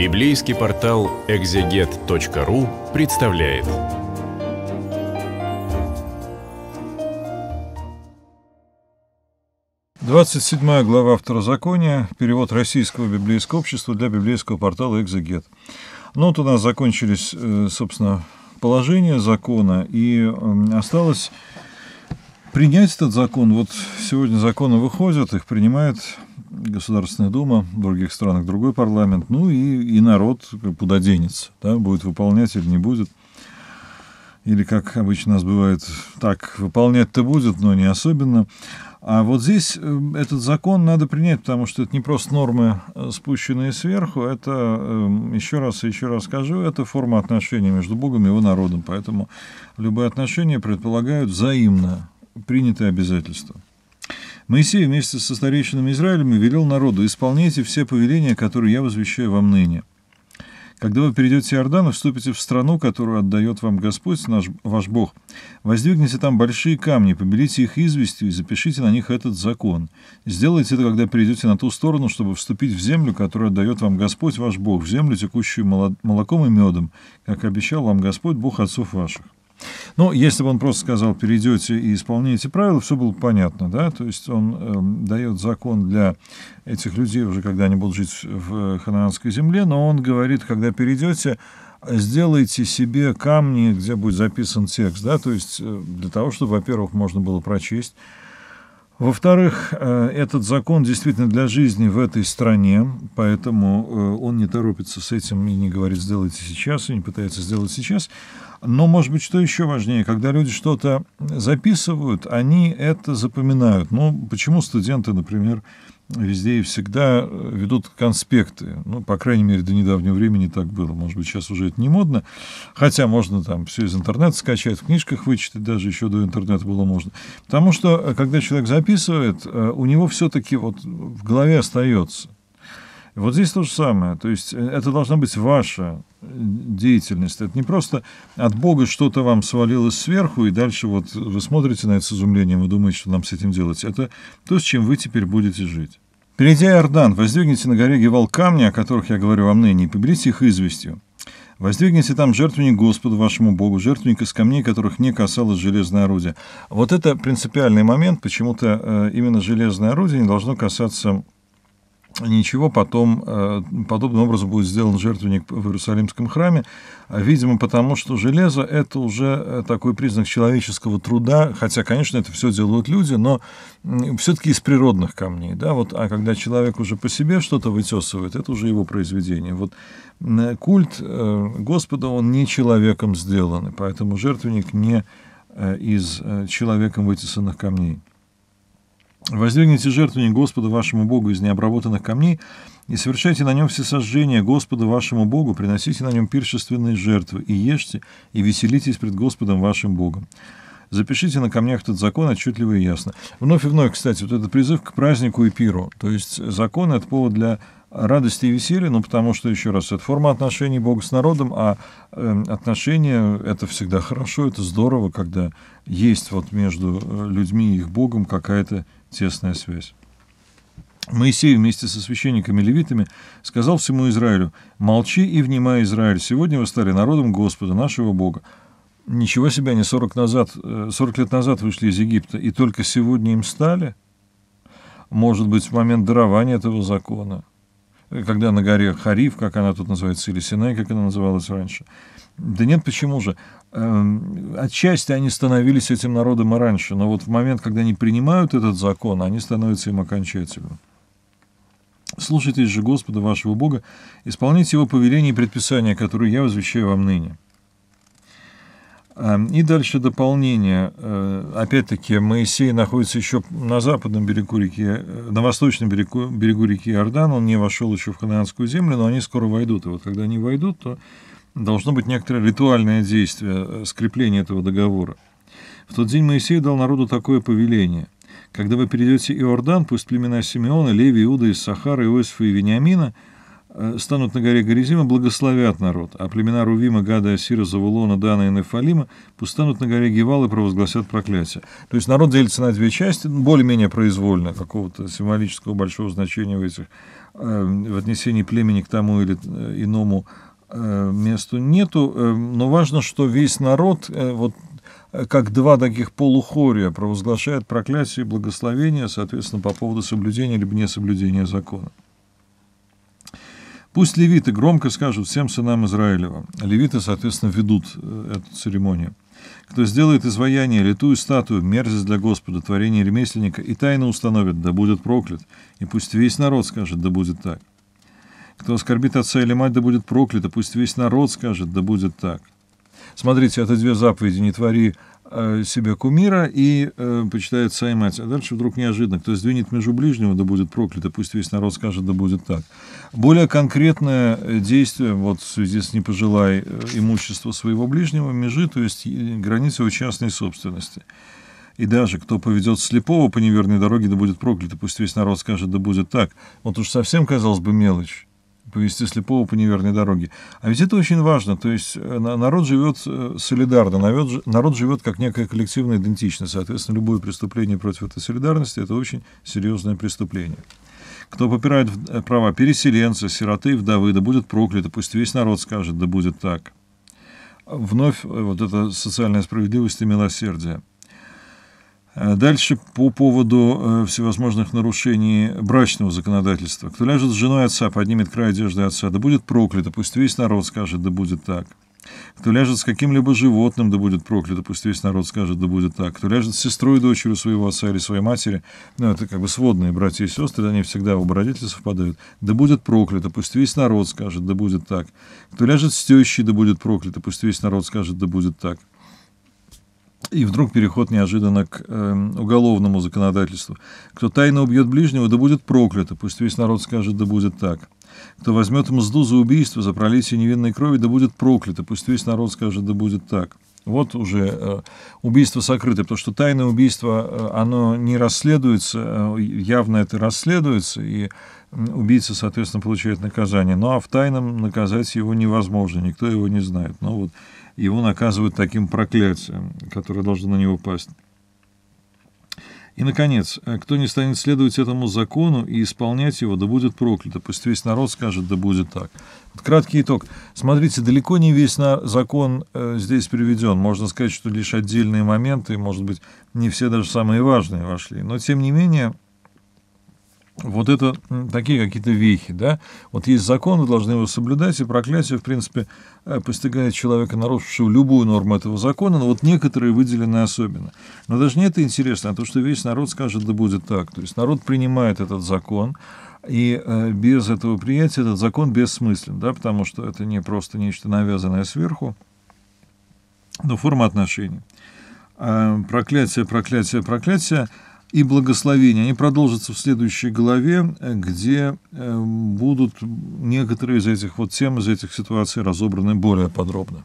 Библейский портал экзегет.ру представляет. Двадцать седьмая глава Второзакония. Перевод Российского библейского общества для библейского портала «Экзегет». Ну, вот у нас закончились, э, собственно, положения закона, и эм, осталось принять этот закон. Вот сегодня законы выходят, их принимает Государственная Дума, в других странах другой парламент, ну и, и народ куда денется, да, будет выполнять или не будет. Или, как обычно у нас бывает, так, выполнять-то будет, но не особенно. А вот здесь э, этот закон надо принять, потому что это не просто нормы, э, спущенные сверху, это, эм, еще раз и еще раз скажу, это форма отношений между Богом и его народом. Поэтому любые отношения предполагают взаимно принятые обязательства. Моисей вместе со старейшинами Израилями велел народу, исполняйте все повеления, которые я возвещаю вам ныне. Когда вы перейдете Иордан и вступите в страну, которую отдает вам Господь, наш, ваш Бог, воздвигните там большие камни, побелите их известью и запишите на них этот закон. Сделайте это, когда перейдете на ту сторону, чтобы вступить в землю, которую отдает вам Господь, ваш Бог, в землю, текущую молоком и медом, как обещал вам Господь, Бог отцов ваших. Но ну, если бы он просто сказал, перейдете и исполняете правила, все было понятно, да, то есть он э, эм, дает закон для этих людей уже, когда они будут жить в ханаанской земле, но он говорит, когда перейдете, сделайте себе камни, где будет записан текст, да, то есть э, для того, чтобы, во-первых, можно было прочесть, во-вторых, э, этот закон действительно для жизни в этой стране, поэтому э, он не торопится с этим и не говорит «сделайте сейчас», и не пытается сделать сейчас. Но, может быть, что еще важнее, когда люди что-то записывают, они это запоминают. Ну, почему студенты, например, везде и всегда э, ведут конспекты. Ну, по крайней мере, до недавнего времени так было. Может быть, сейчас уже это не модно. Хотя можно там все из интернета скачать, в книжках вычитать, даже еще до интернета было можно. Потому что, э, когда человек записывает, э, у него все-таки вот в голове остается – вот здесь то же самое. То есть э, это должна быть ваша э, деятельность. Это не просто от Бога что-то вам свалилось сверху, и дальше вот вы смотрите на это с изумлением и думаете, что нам с этим делать. Это то, с чем вы теперь будете жить. Перейдя Иордан, воздвигните на горе Гевал камни, о которых я говорю вам ныне, и поберите их известью. Воздвигните там жертвенник Господу вашему Богу, жертвенник из камней, которых не касалось железное орудие. Вот это принципиальный момент, почему-то э, именно железное орудие не должно касаться ничего потом э, подобным образом будет сделан жертвенник в Иерусалимском храме, а, видимо, потому что железо – это уже э, такой признак человеческого труда, хотя, конечно, это все делают люди, но все-таки из природных камней, да, вот, а когда человек уже по себе что-то вытесывает, это уже его произведение. Вот культ э, Господа, он не человеком сделан, поэтому жертвенник не из человеком вытесанных камней. Воздвигните жертвенник Господу вашему Богу из необработанных камней и совершайте на нем все сожжения Господу вашему Богу, приносите на нем пиршественные жертвы, и ешьте, и веселитесь пред Господом вашим Богом. Запишите на камнях этот закон отчетливо и ясно. Вновь и вновь, кстати, вот этот призыв к празднику и пиру. То есть закон — это повод для радости и веселья, ну, потому что, еще раз, это форма отношений Бога с народом, а э, отношения — это всегда хорошо, это здорово, когда есть вот между э, людьми и их Богом какая-то тесная связь. Моисей вместе со священниками левитами сказал всему Израилю, «Молчи и внимай, Израиль, сегодня вы стали народом Господа, нашего Бога». Ничего себе, они 40, назад, 40 э, лет назад вышли из Египта, и только сегодня им стали? Может быть, в момент дарования этого закона – когда на горе Хариф, как она тут называется, или Синай, как она называлась раньше. Да нет, почему же? Эм, отчасти они становились этим народом и раньше, но вот в момент, когда они принимают этот закон, они становятся им окончательно. Слушайтесь же Господа вашего Бога, исполняйте Его повеления и предписания, которые я возвещаю вам ныне. Эм, и дальше дополнение. Э, опять-таки, Моисей находится еще на западном берегу реки, э, на восточном берегу, берегу реки Иордан. Он не вошел еще в Ханаанскую землю, но они скоро войдут. И вот когда они войдут, то должно быть некоторое ритуальное действие, э, скрепление этого договора. В тот день Моисей дал народу такое повеление. «Когда вы перейдете Иордан, пусть племена Симеона, Леви, Иуда, Иссахара, Иосифа и Вениамина – Э, станут на горе Горизима, благословят народ, а племена Рувима, Гада, Асира, Завулона, Дана и Нефалима пустанут на горе Гевал и провозгласят проклятие. То есть народ делится на две части, ну, более-менее произвольно, какого-то символического большого значения в этих, э, в отнесении племени к тому или э, иному месту нету, но важно, что весь народ, вот как два таких полухория провозглашает проклятие и благословение, соответственно, по поводу соблюдения либо несоблюдения закона. Пусть левиты громко скажут всем сынам Израилева. Левиты, соответственно, ведут э, эту церемонию. Кто сделает изваяние, литую статую, мерзость для Господа, творение ремесленника, и тайно установит, да будет проклят. И пусть весь народ скажет, да будет так. Кто оскорбит отца или мать, да будет проклят, и пусть весь народ скажет, да будет так. Смотрите, это две заповеди, не твори э, себе кумира и э, почитай отца и мать. А дальше вдруг неожиданно, кто сдвинет между ближнего, да будет проклят, и пусть весь народ скажет, да будет так. Более конкретное действие вот в связи с «не пожелай э, имущества своего ближнего» межи, то есть границы его частной собственности. И даже кто поведет слепого по неверной дороге, да будет проклят, и пусть весь народ скажет, да будет так. Вот уж совсем, казалось бы, мелочь повести слепого по неверной дороге. А ведь это очень важно. То есть э, народ живет э, солидарно, народ живет как некая коллективная идентичность. Соответственно, любое преступление против этой солидарности – это очень серьезное преступление. Кто попирает э, права переселенца, сироты и вдовы, да будет проклято, пусть весь народ скажет, да будет так. Вновь э, вот эта социальная справедливость и милосердие. Э, дальше по поводу всевозможных нарушений брачного законодательства. Кто ляжет с женой отца, поднимет край одежды отца, да будет проклято, пусть весь народ скажет, да будет так. Кто ляжет с каким-либо животным, да будет проклято, пусть весь народ скажет, да будет так. Кто ляжет с сестрой, дочерью своего отца или своей матери, ну, это как бы сводные братья и сестры, они всегда оба родители совпадают, да будет проклято, пусть весь народ скажет, да будет так. Кто ляжет с тещей, да будет проклято, пусть весь народ скажет, да будет так. И вдруг переход неожиданно к э, уголовному законодательству. Кто тайно убьет ближнего, да будет проклято, пусть весь народ скажет, да будет так. Кто возьмет мзду за убийство, за пролитие невинной крови, да будет проклят, и пусть весь народ скажет, да будет так. Вот уже э, убийство сокрыто, потому что тайное убийство, э, оно не расследуется, э, явно это расследуется, и убийца, соответственно, получает наказание. Ну а в тайном наказать его невозможно, никто его не знает. Но ну вот его наказывают таким проклятием, которое должно на него пасть. И, наконец, э, кто не станет следовать этому закону и исполнять его, да будет проклято. Пусть весь народ скажет, да будет так. Вот краткий итог. Смотрите, далеко не весь закон э, здесь приведен. Можно сказать, что лишь отдельные моменты, может быть, не все даже самые важные вошли. Но, тем не менее, вот это такие какие-то вехи, да. Вот есть закон, вы должны его соблюдать, и проклятие, в принципе, э, постигает человека, нарушившего любую норму этого закона, но вот некоторые выделены особенно. Но даже не это интересно, а то, что весь народ скажет, да будет так. То есть народ принимает этот закон, и э, без этого приятия этот закон бессмыслен, да, потому что это не просто нечто навязанное сверху, но форма отношений. Э, проклятие, проклятие, проклятие – и благословения. Они продолжатся в следующей главе, э, где э, будут некоторые из этих вот тем, из этих ситуаций разобраны более подробно.